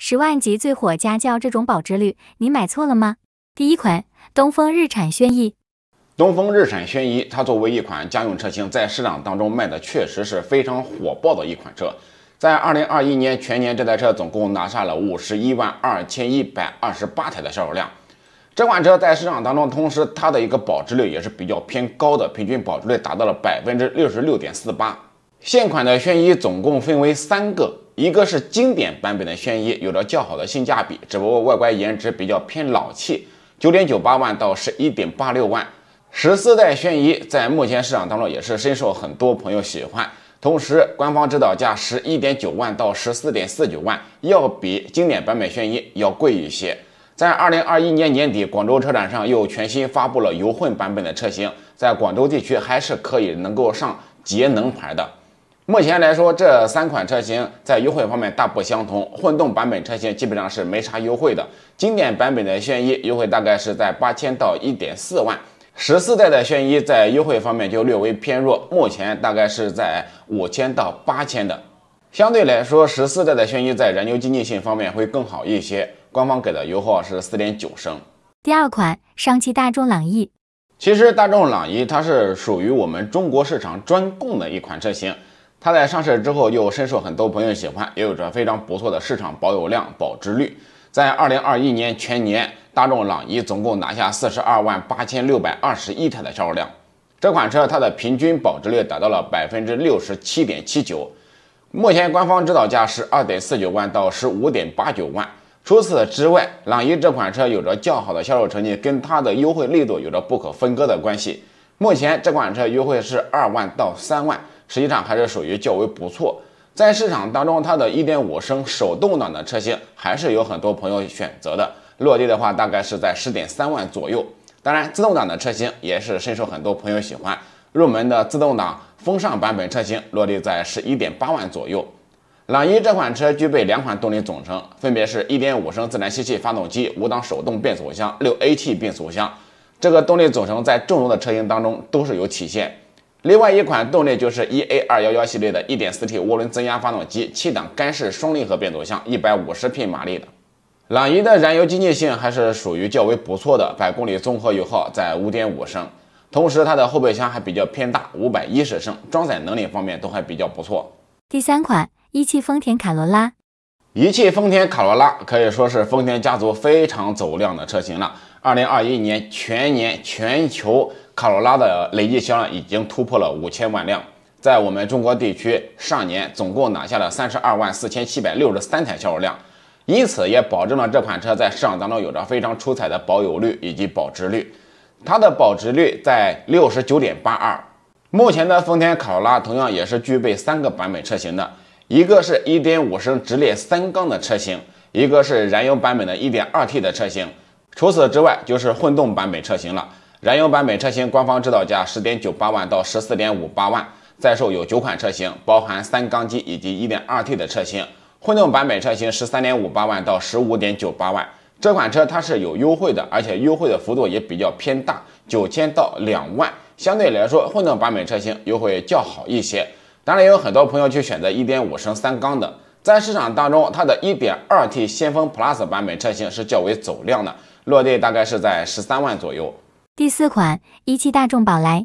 十万级最火家轿，这种保值率你买错了吗？第一款东风日产轩逸。东风日产轩逸，它作为一款家用车型，在市场当中卖的确实是非常火爆的一款车。在二零二一年全年，这台车总共拿下了五十一万二千一百二十八台的销售量。这款车在市场当中，同时它的一个保值率也是比较偏高的，平均保值率达到了百分之六十六点四八。现款的轩逸总共分为三个，一个是经典版本的轩逸，有着较好的性价比，只不过外观颜值比较偏老气，九点九八万到十一点八六万。十四代轩逸在目前市场当中也是深受很多朋友喜欢，同时官方指导价十一点九万到十四点四九万，要比经典版本轩逸要贵一些。在二零二一年年底，广州车展上又全新发布了油混版本的车型，在广州地区还是可以能够上节能牌的。目前来说，这三款车型在优惠方面大不相同。混动版本车型基本上是没啥优惠的，经典版本的轩逸优惠大概是在八千到一点四万，十四代的轩逸在优惠方面就略微偏弱，目前大概是在五千到八千的。相对来说，十四代的轩逸在燃油经济性方面会更好一些，官方给的油耗是四点九升。第二款，上汽大众朗逸。其实大众朗逸它是属于我们中国市场专供的一款车型。它在上市之后又深受很多朋友喜欢，也有着非常不错的市场保有量、保值率。在二零二一年全年，大众朗逸总共拿下四十二万八千六百二十一台的销售量。这款车它的平均保值率达到了百分之六十七点七九。目前官方指导价是二点四九万到十五点八九万。除此之外，朗逸这款车有着较好的销售成绩，跟它的优惠力度有着不可分割的关系。目前这款车优惠是二万到三万。实际上还是属于较为不错，在市场当中，它的1.5升手动挡的车型还是有很多朋友选择的，落地的话大概是在10.3万左右。当然，自动挡的车型也是深受很多朋友喜欢，入门的自动挡风尚版本车型落地在11.8万左右。朗逸这款车具备两款动力总成，分别是一点五升自然吸气发动机、五档手动变速箱、六 A T 变速箱，这个动力总成在众多的车型当中都是有体现。另外一款动力就是 EA 二幺幺系列的 1.4T 涡轮增压发动机，七档干式双离合变速箱，一百五十匹马力的。朗逸的燃油经济性还是属于较为不错的，百公里综合油耗在五点五升。同时它的后备箱还比较偏大，五百一十升，装载能力方面都还比较不错。第三款，一汽丰田卡罗拉。一汽丰田卡罗拉可以说是丰田家族非常走量的车型了。二零二一年全年全球卡罗拉的累计销量已经突破了五千万辆，在我们中国地区，上年总共拿下了三十二万四千七百六十三台销售量，因此也保证了这款车在市场当中有着非常出彩的保有率以及保值率。它的保值率在六十九点八二。目前的丰田卡罗拉同样也是具备三个版本车型的，一个是一点五升直列三缸的车型，一个是燃油版本的一点二 T 的车型，除此之外就是混动版本车型了。燃油版本车型官方指导价十点九八万到十四点五八万，在售有九款车型，包含三缸机以及一点二 T 的车型。混动版本车型十三点五八万到十五点九八万。这款车它是有优惠的，而且优惠的幅度也比较偏大，九千到两万。相对来说，混动版本车型优惠较好一些。当然，也有很多朋友去选择一点五升三缸的。在市场当中，它的一点二 T 先锋 Plus 版本车型是较为走量的，落地大概是在十三万左右。第四款一汽大众宝来，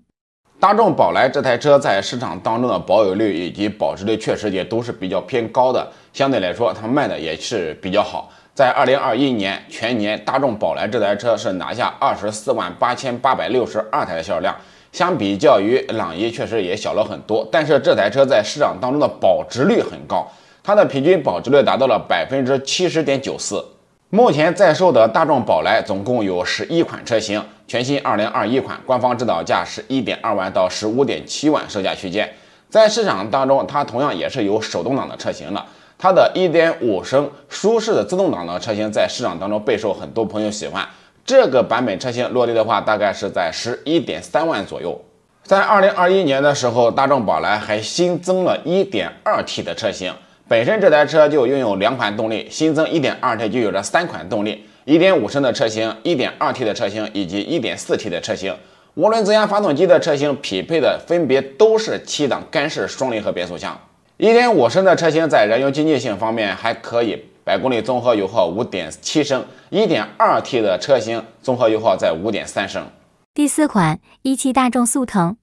大众宝来这台车在市场当中的保有率以及保值率确实也都是比较偏高的，相对来说它卖的也是比较好。在二零二一年全年，大众宝来这台车是拿下二十四万八千八百六十二台的销量，相比较于朗逸确实也小了很多。但是这台车在市场当中的保值率很高，它的平均保值率达到了百分之七十点九四。目前在售的大众宝来总共有十一款车型。全新2021款官方指导价是1.2万到15.7万售价区间，在市场当中，它同样也是有手动挡的车型的。它的一点五升舒适的自动挡的车型在市场当中备受很多朋友喜欢。这个版本车型落地的话，大概是在十一点三万左右。在2021年的时候，大众宝来还新增了一点二 T 的车型。本身这台车就拥有两款动力，新增一点二 T 就有着三款动力。1.5升的车型、1.2T 的车型以及 1.4T 的车型，涡轮增压发动机的车型匹配的分别都是七档干式双离合变速箱。1.5升的车型在燃油经济性方面还可以，百公里综合油耗5.7升。1.2T 的车型综合油耗在5.3升。第四款，一汽大众速腾。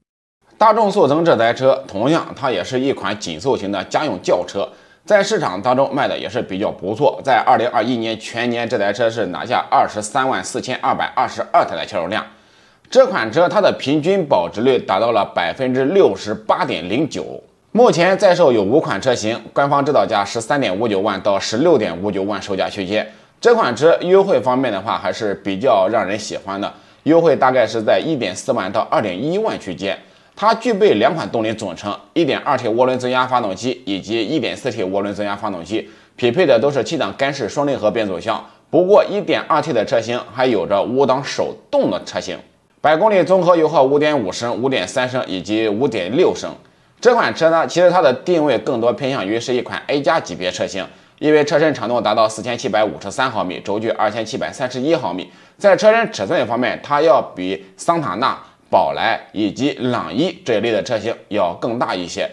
大众速腾这台车，同样它也是一款紧凑型的家用轿车。在市场当中卖的也是比较不错，在二零二一年全年这台车是拿下二十三万四千二百二十二台的销售量，这款车它的平均保值率达到了百分之六十八点零九，目前在售有五款车型，官方指导价十三点五九万到十六点五九万售价区间，这款车优惠方面的话还是比较让人喜欢的，优惠大概是在一点四万到二点一万区间。它具备两款动力总成，1.2T 涡轮增压发动机以及 1.4T 涡轮增压发动机，匹配的都是七档干式双离合变速箱。不过 1.2T 的车型还有着五档手动的车型。百公里综合油耗5.5升、5.3升以及5.6升。这款车呢，其实它的定位更多偏向于是一款 A 加级别车型，因为车身长度达到4753毫米，轴距2731毫米，在车身尺寸方面，它要比桑塔纳。宝来以及朗逸这一类的车型要更大一些。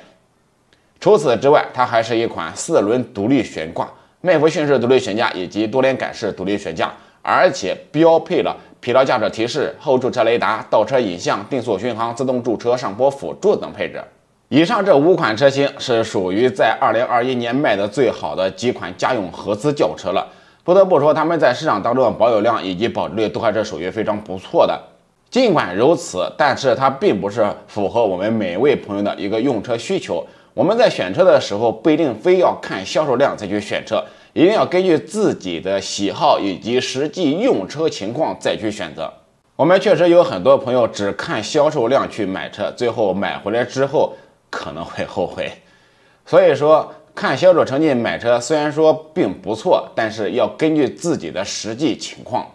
除此之外，它还是一款四轮独立悬挂、麦弗逊式独立悬架以及多连杆式独立悬架，而且标配了疲劳驾驶提示、后驻车雷达、倒车影像、定速巡航、自动驻车、上坡辅助等配置。以上这五款车型是属于在2021年卖的最好的几款家用合资轿车了。不得不说，他们在市场当中的保有量以及保值率都还是属于非常不错的。尽管如此，但是它并不是符合我们每位朋友的一个用车需求。我们在选车的时候，不一定非要看销售量再去选车，一定要根据自己的喜好以及实际用车情况再去选择。我们确实有很多朋友只看销售量去买车，最后买回来之后可能会后悔。所以说，看销售成绩买车虽然说并不错，但是要根据自己的实际情况。